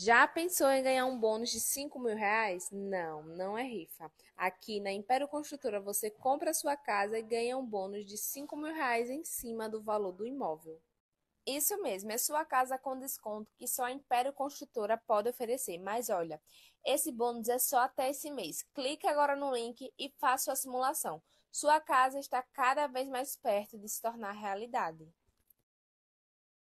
Já pensou em ganhar um bônus de 5 mil reais? Não, não é rifa. Aqui na Império Construtora você compra sua casa e ganha um bônus de 5 mil reais em cima do valor do imóvel. Isso mesmo, é sua casa com desconto que só a Império Construtora pode oferecer. Mas olha, esse bônus é só até esse mês. Clique agora no link e faça a simulação. Sua casa está cada vez mais perto de se tornar realidade.